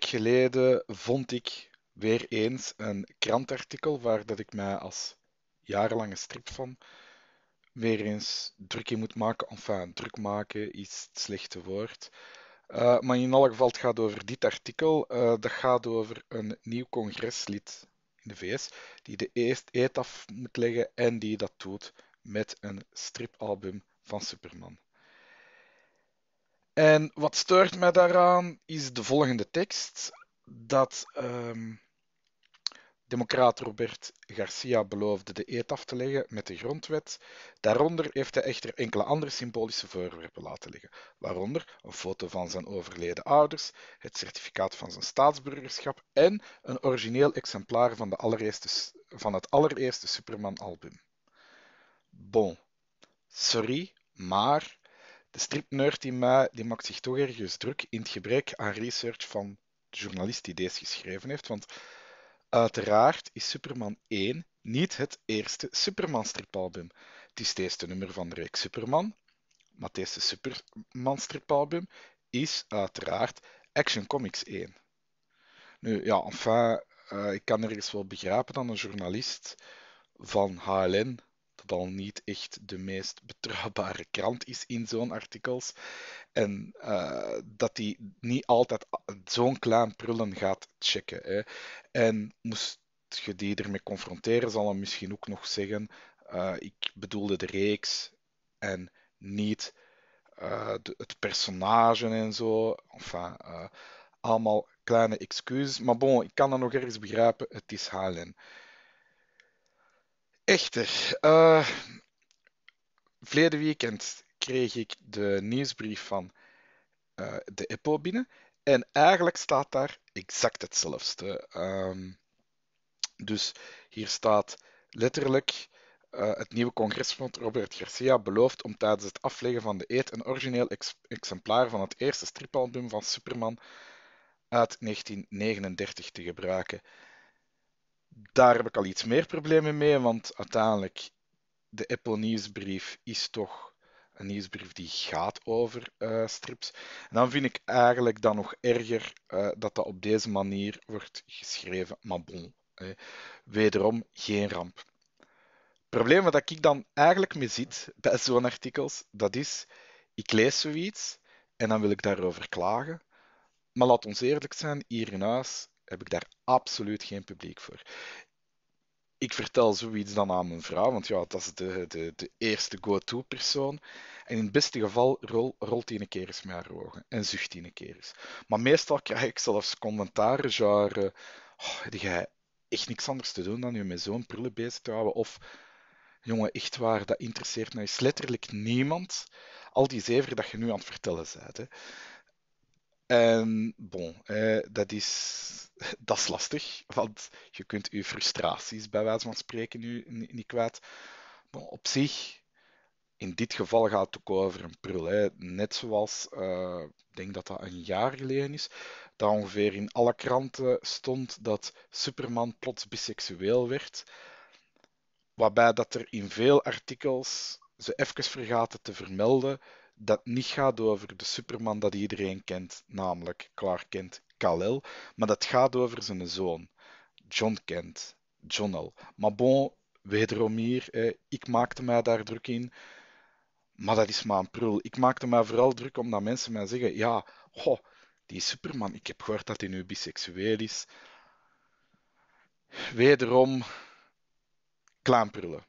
week geleden vond ik weer eens een krantartikel waar dat ik mij als jarenlange strip van weer eens druk in moet maken. Enfin, druk maken is het slechte woord. Eh, maar in elk geval, het gaat over dit artikel. Eh, dat gaat over een nieuw congreslid in de VS die de eerst eet af moet leggen en die dat doet met een stripalbum van Superman. En wat steurt mij daaraan is de volgende tekst: dat um, democraat Robert Garcia beloofde de eet af te leggen met de grondwet. Daaronder heeft hij echter enkele andere symbolische voorwerpen laten liggen, waaronder een foto van zijn overleden ouders, het certificaat van zijn staatsburgerschap en een origineel exemplaar van, de allereerste, van het allereerste Superman-album. Bon, sorry, maar de stripnerd in mij die maakt zich toch ergens druk in het gebrek aan research van de journalist die deze geschreven heeft. Want uiteraard is Superman 1 niet het eerste Superman-stripalbum. Het is het eerste nummer van de reeks Superman. Maar het eerste Superman-stripalbum is uiteraard Action Comics 1. Nu, ja, enfin, uh, ik kan ergens wel begrijpen dat een journalist van HLN dat niet echt de meest betrouwbare krant is in zo'n artikels. En eh, dat die niet altijd zo'n klein prullen gaat checken. Hè. En moest je die ermee confronteren, zal hem misschien ook nog zeggen: eh, Ik bedoelde de reeks en niet eh, het personage en zo. Enfin, allemaal kleine excuses. Maar bon, ik kan dat nog ergens begrijpen. Het is Halen. Echter, uh, eh, verleden weekend kreeg ik de nieuwsbrief van eh, de EPO binnen. En eigenlijk staat daar exact hetzelfde. Ehm, dus hier staat letterlijk. Eh, het nieuwe congres Robert Garcia belooft om tijdens het afleggen van de eet een origineel exemplaar van het eerste stripalbum van Superman uit 1939 te gebruiken daar heb ik al iets meer problemen mee, want uiteindelijk, de Apple nieuwsbrief is toch een nieuwsbrief die gaat over eh, strips. En dan vind ik eigenlijk dan nog erger eh, dat dat op deze manier wordt geschreven. Maar bon, hè. wederom geen ramp. Het probleem wat ik dan eigenlijk mee zit bij zo'n artikels, dat is, ik lees zoiets en dan wil ik daarover klagen. Maar laat ons eerlijk zijn, hier in huis heb ik daar absoluut geen publiek voor. Ik vertel zoiets dan aan mijn vrouw, want ja, dat is de, de, de eerste go-to-persoon. En in het beste geval rol, rolt hij een keer eens met haar ogen en zucht hij een keer eens. Maar meestal krijg ik zelfs commentaren, genre, oh, jij echt niks anders te doen dan je met zo'n prullen bezig te houden? Of, jongen, echt waar, dat interesseert mij is letterlijk niemand. Al die zeven dat je nu aan het vertellen bent. Hè. En ehm, bon, eh, dat, is, dat is lastig, want je kunt je frustraties bij wijze van spreken nu niet kwijt. op zich, in dit geval gaat het ook over een prul. Hè. Net zoals, eh, ik denk dat dat een jaar geleden is, dat ongeveer in alle kranten stond dat Superman plots biseksueel werd. Waarbij dat er in veel artikels ze even vergaten te vermelden dat niet gaat over de Superman dat iedereen kent, namelijk Clark Kent Kal-El, maar dat gaat over zijn zoon, John Kent, John Maar bon, wederom hier, ik maakte mij daar druk in, maar dat is maar een prul. Ik maakte mij vooral druk omdat mensen mij zeggen, ja, goh, die Superman, ik heb gehoord dat hij nu biseksueel is. Wederom, klaanprullen.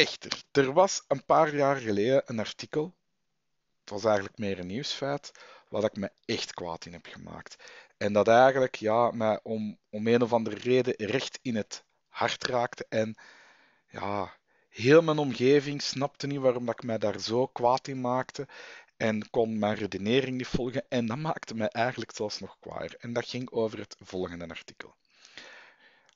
Echter, er was een paar jaar geleden een artikel, het was eigenlijk meer een nieuwsfeit, wat ik me echt kwaad in heb gemaakt. En dat eigenlijk ja, mij om, om een of andere reden recht in het hart raakte. En ja, heel mijn omgeving snapte niet waarom dat ik mij daar zo kwaad in maakte. En kon mijn redenering niet volgen. En dat maakte mij eigenlijk zelfs nog kwaaier. En dat ging over het volgende artikel.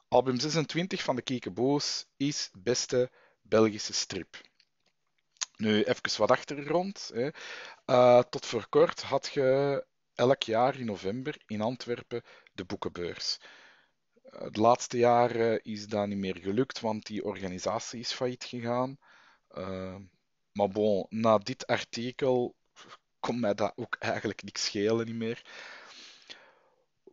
Album 26 van de Kiekeboes is beste Belgische strip. Nu, even wat achtergrond. Hè. Eh, tot voor kort had je elk jaar in november in Antwerpen de boekenbeurs. het eh, laatste jaar is dat niet meer gelukt, want die organisatie is failliet gegaan. Eh, maar bon, na dit artikel kon mij dat ook eigenlijk niks schelen niet meer.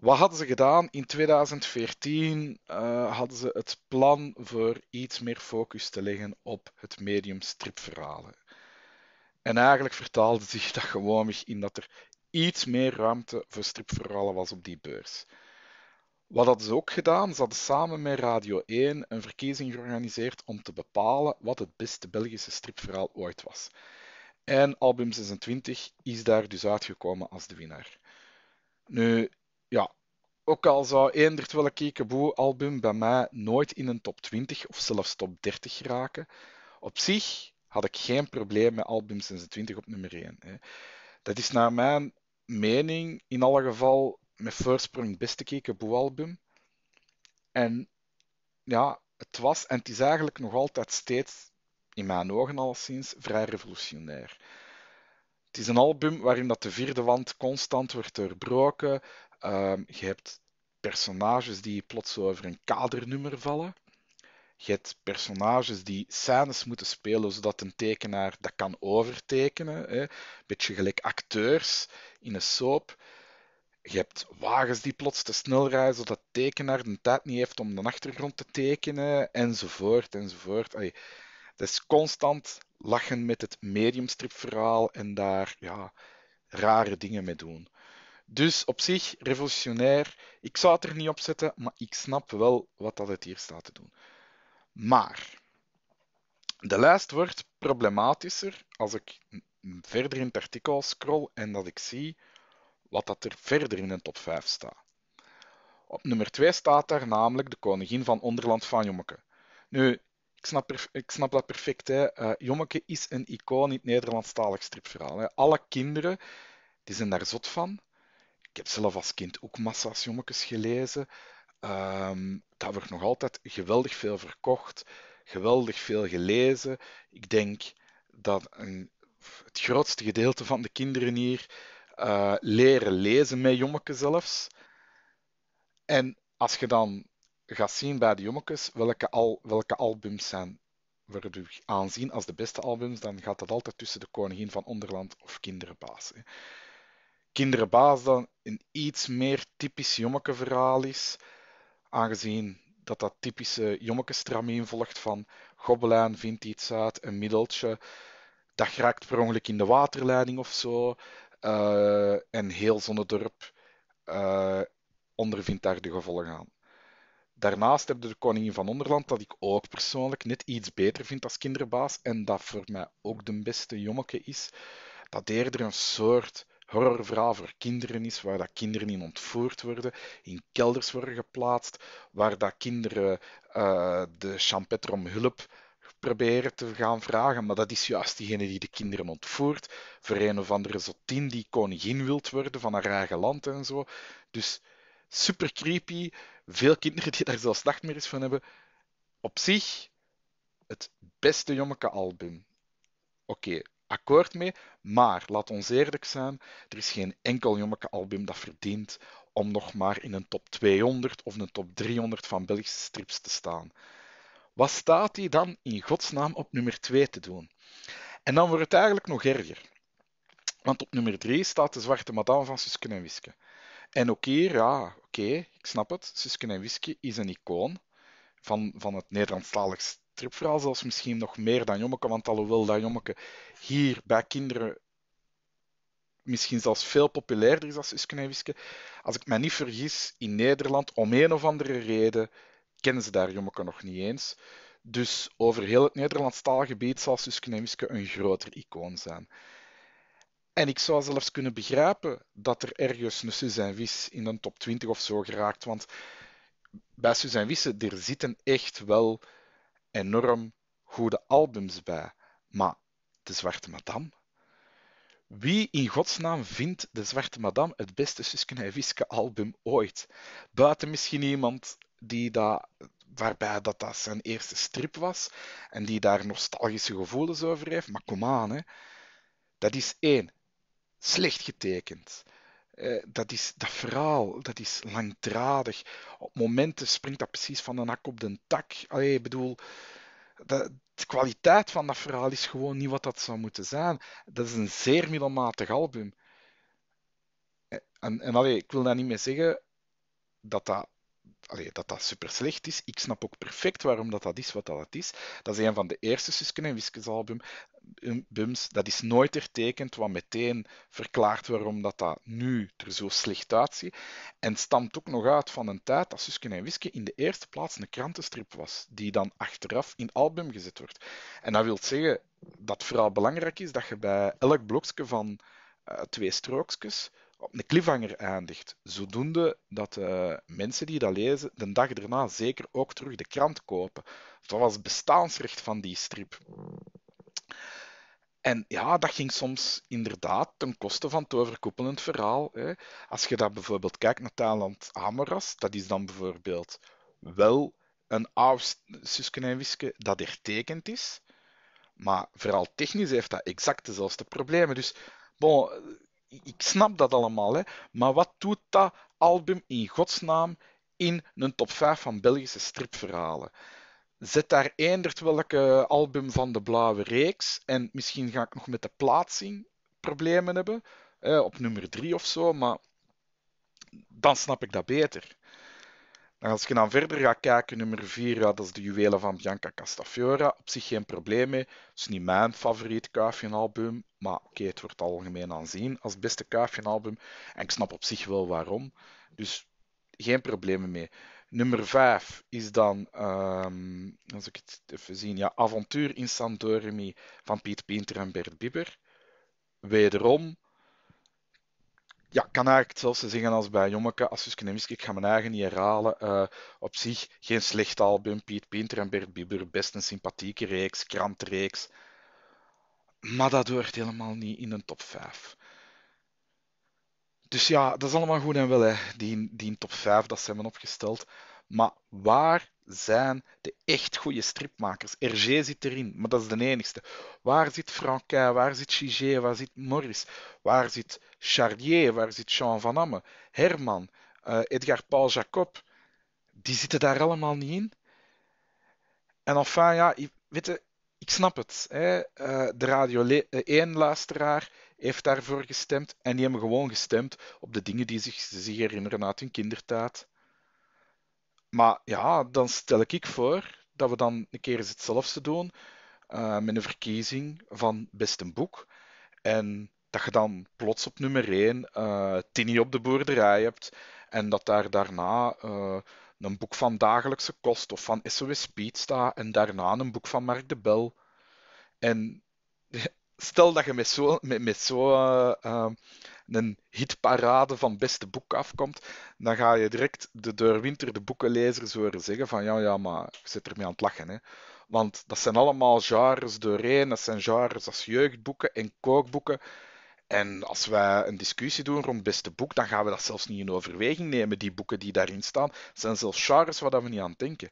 Wat hadden ze gedaan? In 2014 eh, hadden ze het plan voor iets meer focus te leggen op het medium stripverhalen. En eigenlijk vertaalde zich dat gewoon in dat er iets meer ruimte voor stripverhalen was op die beurs. Wat hadden ze ook gedaan? Ze hadden samen met Radio 1 een verkiezing georganiseerd om te bepalen wat het beste Belgische stripverhaal ooit was. En album 26 is daar dus uitgekomen als de winnaar. Nu, ook al zou eendert welk album bij mij nooit in een top 20 of zelfs top 30 raken, op zich had ik geen probleem met album 26 op nummer 1. Hè. Dat is naar mijn mening in alle geval mijn voorsprong het beste Kekeboe album. En ja, het was en het is eigenlijk nog altijd steeds, in mijn ogen alleszins, vrij revolutionair. Het is een album waarin dat de vierde wand constant wordt doorbroken, Ehm, je hebt personages die plots over een kadernummer vallen. Je hebt personages die scènes moeten spelen zodat een tekenaar dat kan overtekenen. een Beetje gelijk acteurs in een soap. Je hebt wagens die plots te snel rijden zodat de tekenaar de tijd niet heeft om de achtergrond te tekenen. Enzovoort, enzovoort. Allee, dat is constant lachen met het mediumstripverhaal en daar ja, rare dingen mee doen. Dus op zich, revolutionair. Ik zou het er niet op zetten, maar ik snap wel wat dat het hier staat te doen. Maar de lijst wordt problematischer als ik verder in het artikel scroll en dat ik zie wat dat er verder in de top 5 staat. Op nummer 2 staat daar namelijk de koningin van Onderland van Jommeke. Nu, ik snap, ik snap dat perfect. Hè. Uh, Jommeke is een icoon in het Nederlandstalig stripverhaal. Hè. Alle kinderen die zijn daar zot van. Ik heb zelf als kind ook massa's jommetjes gelezen. Um, ehm, dat wordt nog altijd geweldig veel verkocht, geweldig veel gelezen. Ik denk dat een, het grootste gedeelte van de kinderen hier eh, leren lezen met jommeke zelfs. En als je dan gaat zien bij de jommekes welke, al, welke albums zijn worden aanzien als de beste albums, dan gaat dat altijd tussen de Koningin van Onderland of Kinderenbaas. Kinderbaas dan een iets meer typisch jommeke is, aangezien dat dat typische jommekestramien volgt van Gobelijn vindt iets uit, een middeltje, dat raakt per ongeluk in de waterleiding of zo. Eh, en heel Zonnedorp uh, eh, ondervindt daar de gevolgen aan. Daarnaast heb je de Koningin van Onderland, dat ik ook persoonlijk net iets beter vind als kinderbaas. En dat voor mij ook de beste jommeke is. Dat eerder een soort horrorverhaal voor kinderen is, waar dat kinderen in ontvoerd worden, in kelders worden geplaatst, waar dat kinderen eh, de champetter om hulp proberen te gaan vragen, maar dat is juist diegene die de kinderen ontvoert, voor een of andere zotin die koningin wilt worden van haar eigen land en zo. Dus super creepy, veel kinderen die daar zelfs nachtmerries van hebben. Op zich, het beste Jommeke album. Oké, akkoord mee. Maar laat ons eerlijk zijn: er is geen enkel Jommeke-album dat verdient om nog maar in een top 200 of een top 300 van Belgische strips te staan. Wat staat hij dan in godsnaam op nummer 2 te doen? En dan wordt het eigenlijk nog erger. Want op nummer 3 staat de Zwarte Madame van Suske en Wiske. En ook hier, ja, oké, ik snap het. Suske en Wiske is een icoon van, van het Nederlandstalig stripverhaal zelfs misschien nog meer dan Jommeke, want alhoewel dat Jommeke hier bij kinderen misschien zelfs veel populairder is als Usken als ik mij niet vergis, in Nederland, om een of andere reden, kennen ze daar Jommeke nog niet eens. Dus over heel het Nederlands taalgebied zal Suske een groter icoon zijn. En ik zou zelfs kunnen begrijpen dat er ergens een Sus en in een top 20 of zo geraakt. Want bij Sus er zitten echt wel enorm goede albums bij, maar De Zwarte Madame? Wie in godsnaam vindt De Zwarte Madame het beste Suske en Wiske album ooit? Buiten misschien iemand die dat, waarbij dat, dat zijn eerste strip was en die daar nostalgische gevoelens over heeft, maar kom aan, hè. Dat is één, slecht getekend. Eh, dat, is, dat verhaal dat is langdradig. Op momenten springt dat precies van een hak op de tak. Allee, ik bedoel, de, kwaliteit van dat verhaal is gewoon niet wat dat zou moeten zijn. Dat is een zeer middelmatig album. Eh, en, en allee, ik wil daar niet mee zeggen dat dat allee, dat dat super slecht is. Ik snap ook perfect waarom dat, dat is wat dat, is. Dat is een van de eerste Susken en Wiskes album, eh, Dat is nooit hertekend, wat meteen verklaart waarom dat, dat nu er zo slecht uitziet. En stamt ook nog uit van een tijd dat Susken en Wiske in de eerste plaats een krantenstrip was, die dan achteraf in album gezet wordt. En dat wil zeggen dat het vooral belangrijk is dat je bij elk blokje van eh, twee strookjes op een cliffhanger eindigt. Zodoende dat eh, mensen die dat lezen de dag daarna zeker ook terug de krant kopen. Dat was bestaansrecht van die strip. En ja, dat ging soms inderdaad ten koste van het overkoepelend verhaal. Hè. Als je dat bijvoorbeeld kijkt naar Thailand Amaras, dat is dan bijvoorbeeld wel een oud Suske dat hertekend is. Maar vooral technisch heeft dat exact dezelfde problemen. Dus bon, ik snap dat allemaal, hè, maar wat doet dat album in godsnaam in een top 5 van Belgische stripverhalen? Zet daar eender welke album van de Blauwe Reeks. En misschien ga ik nog met de plaatsing problemen hebben. Eh, op nummer 3 of zo, maar dan snap ik dat beter als je dan verder gaat kijken, nummer 4, dat is de juwelen van Bianca Castafiora. Op zich geen probleem mee. Het is niet mijn favoriet kuifje-album. maar oké, het wordt algemeen aanzien als beste kuifje-album. En ik snap op zich wel waarom. Dus geen problemen mee. Nummer 5 is dan, um, als ik het even zie, ja, Avontuur in Santoremi van Piet Pinter en Bert Bieber. Wederom ja, kan eigenlijk hetzelfde zeggen als bij Jommeke, Assuske Nemiske. Ik ga mijn eigen niet herhalen. Eh, op zich geen slecht album. Piet Pinter en Bert Bieber, best een sympathieke reeks, krantreeks. Maar dat hoort helemaal niet in een top 5. Dus ja, dat is allemaal goed en wel, hè. Die, die top 5 dat ze hebben opgesteld. Maar waar zijn de echt goede stripmakers. Hergé zit erin, maar dat is de enigste. Waar zit Franquin, waar zit Gigé, waar zit Morris, waar zit Charlier, waar zit Jean Van Amme, Herman, eh, Edgar Paul Jacob? Die zitten daar allemaal niet in. En enfin, ja, weet je, ik snap het. Hè? Eh, de Radio 1-luisteraar eh, heeft daarvoor gestemd en die hebben gewoon gestemd op de dingen die zich, zich herinneren uit hun kindertijd. Maar ja, dan stel ik voor dat we dan een keer eens hetzelfde doen uh, met een verkiezing van best een boek. En dat je dan plots op nummer 1 uh, eh, Tini op de boerderij hebt. En dat daar daarna eh, een boek van Dagelijkse Kost of van SOS Speed staat. En daarna een boek van Mark de Bel. En stel dat je met zo'n met, met zo, een hitparade van beste boek afkomt, dan ga je direct de doorwinterde boekenlezers horen zeggen van ja, ja, maar ik zit ermee aan het lachen. Hè. Want dat zijn allemaal genres doorheen, dat zijn genres als jeugdboeken en kookboeken. En als wij een discussie doen rond beste boek, dan gaan we dat zelfs niet in overweging nemen. Die boeken die daarin staan, zijn zelfs genres waar we niet aan denken.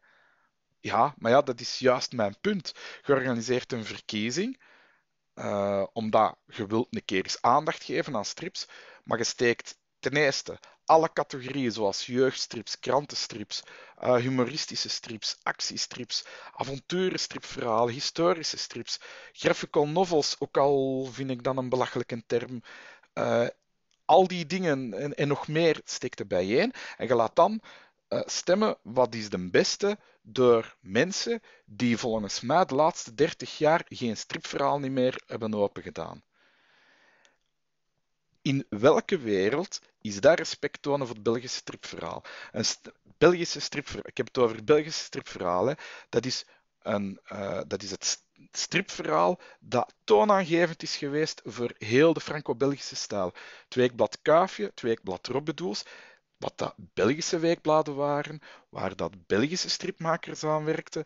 Ja, maar ja, dat is juist mijn punt. Georganiseerd een verkiezing uh, omdat je wilt een keer eens aandacht geven aan strips, maar je steekt ten eerste alle categorieën zoals jeugdstrips, krantenstrips, eh, humoristische strips, actiestrips, avonturenstripverhalen, historische strips, graphical novels, ook al vind ik dat een belachelijke term. Eh, al die dingen en, en nog meer steekt er bijeen. En je laat dan uh, stemmen wat is de beste door mensen die volgens mij de laatste 30 jaar geen stripverhaal niet meer hebben opengedaan. In welke wereld is daar respect tonen voor het Belgische stripverhaal? Een Belgische stripverhaal, ik heb het over Belgische stripverhalen, dat is, een, eh, dat is het stripverhaal dat toonaangevend is geweest voor heel de Franco-Belgische stijl. twee blad Kuifje, twee Robbedoels, wat dat Belgische weekbladen waren, waar dat Belgische stripmakers aan werkten,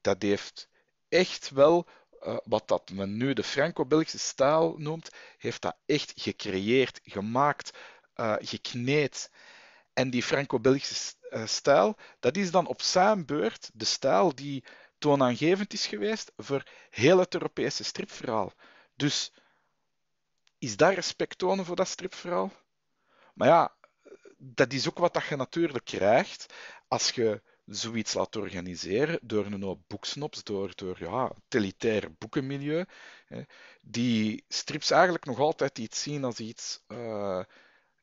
dat heeft echt wel, eh, wat dat men nu de Franco-Belgische stijl noemt, heeft dat echt gecreëerd, gemaakt, eh, gekneed. En die Franco-Belgische eh, stijl, dat is dan op zijn beurt de stijl die toonaangevend is geweest voor heel het Europese stripverhaal. Dus is daar respect tonen voor dat stripverhaal? Maar ja, dat is ook wat dat je natuurlijk krijgt als je zoiets laat organiseren door een hoop door, door ja, boekenmilieu. Hè. Die strips eigenlijk nog altijd iets zien als iets, eh,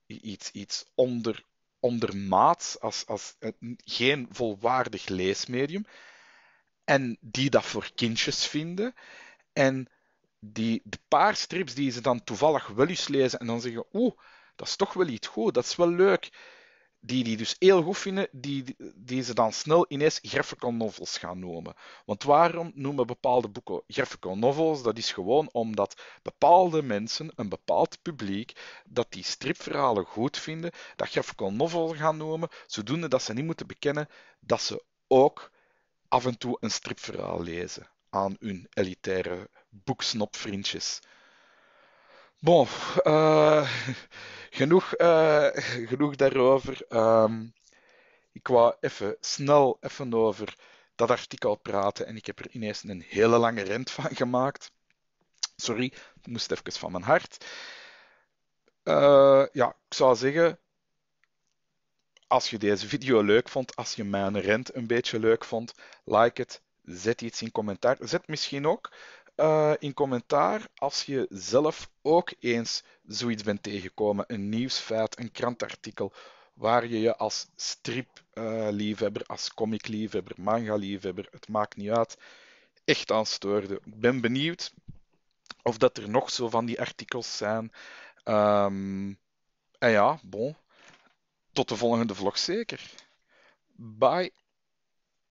iets, iets onder, ondermaats, als, als geen volwaardig leesmedium. En die dat voor kindjes vinden. En die, de paar strips die ze dan toevallig wel eens lezen en dan zeggen, oeh, dat is toch wel iets goed, dat is wel leuk. Die die dus heel goed vinden, die, die ze dan snel ineens graphical novels gaan noemen. Want waarom noemen bepaalde boeken graphical novels? Dat is gewoon omdat bepaalde mensen, een bepaald publiek, dat die stripverhalen goed vinden, dat graphical novels gaan noemen, zodoende dat ze niet moeten bekennen dat ze ook af en toe een stripverhaal lezen aan hun elitaire boeksnopvriendjes. Bon, eh genoeg, eh, genoeg daarover. Ehm, ik wou even snel even over dat artikel praten en ik heb er ineens een hele lange rent van gemaakt. Sorry, het moest even van mijn hart. Eh, ja, ik zou zeggen, als je deze video leuk vond, als je mijn rent een beetje leuk vond, like het, zet iets in commentaar. Zet misschien ook eh, in commentaar als je zelf ook eens zoiets bent tegengekomen. Een nieuwsfeit, een krantartikel, waar je je als stripliefhebber, eh, uh, als comic-liefhebber, manga-liefhebber, het maakt niet uit, echt aan stoorde. Ik ben benieuwd of dat er nog zo van die artikels zijn. Ehm, en ja, bon. Tot de volgende vlog zeker. Bye.